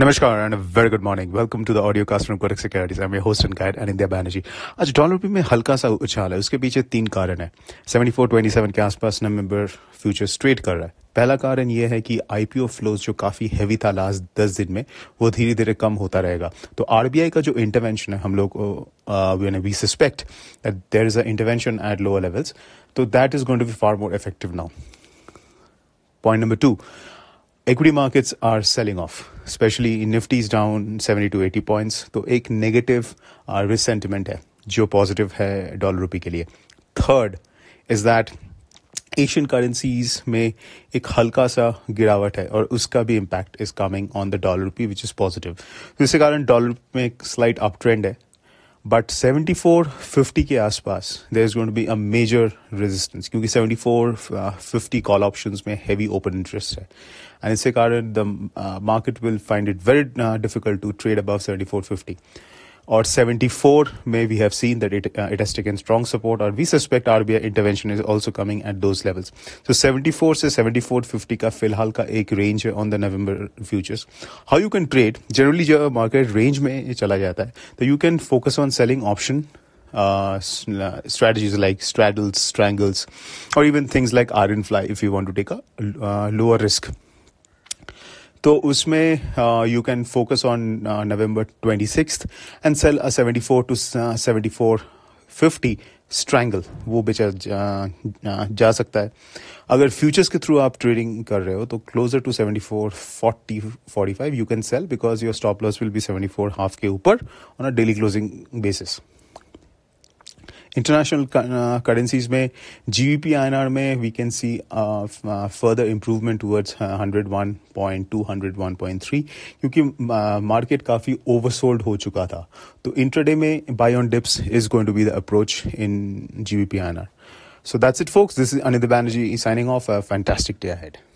नमस्कार and very good morning welcome to the audio cast from Corex securities I am host and guide and India Banerjee आज dollar रुपी में हल्का सा उछाल है उसके पीछे तीन कारण है 7427 के आसपास नवंबर फ्यूचर स्ट्रेट कर रहा है पहला कारण यह है कि आईपीओ फ्लोज जो काफ़ी हैवी था लास्ट दस दिन में वो धीरे धीरे कम होता रहेगा तो आरबीआई का जो इंटरवेंशन है हम लोग we suspect that there is a intervention at lower levels तो that is going to be far more effective now point number two equity markets are selling off, especially Nifty's down 70 to 80 points तो एक negative रिस sentiment है जो positive है dollar rupee के लिए third is that Asian currencies में एक हल्का सा गिरावट है और उसका भी impact is coming on the dollar rupee which is positive तो इसके कारण डॉलर में एक स्लाइट अप ट्रेंड है बट 7450 के आसपास there is going be a major resistance क्योंकि 7450 कॉल ऑप्शन में हैवी ओपन इंटरेस्ट है एंड इसके कारण the market will find it very difficult to trade above 7450 or 74 May, we have seen that it, uh, it has taken strong support or we suspect RBI intervention is also coming at those levels. So 74 says 74.50 ka फिलहाल का range on the November futures. How you can trade? Generally, trade generally जो market range में चला जाता है तो you can focus on selling uh, strategies like straddles, strangles, or even things like iron fly if you want to take a uh, lower risk. तो उसमें you can focus on November twenty six and sell a seventy four to seventy four fifty strangle वो बेचा जा, uh, uh, जा, सकता है अगर futures के थ्रू आप ट्रेडिंग कर रहे हो तो closer to seventy four forty forty five you can sell because your stop loss will be seventy four half के ऊपर on a daily closing basis international currencies uh, में एन आर में we can see further improvement towards hundred one point two hundred one point three क्योंकि market काफ़ी oversold हो चुका था तो इंटरडे में buy on dips is going to be the approach in I N R so that's it folks this is Anil Banerjee signing off a fantastic day head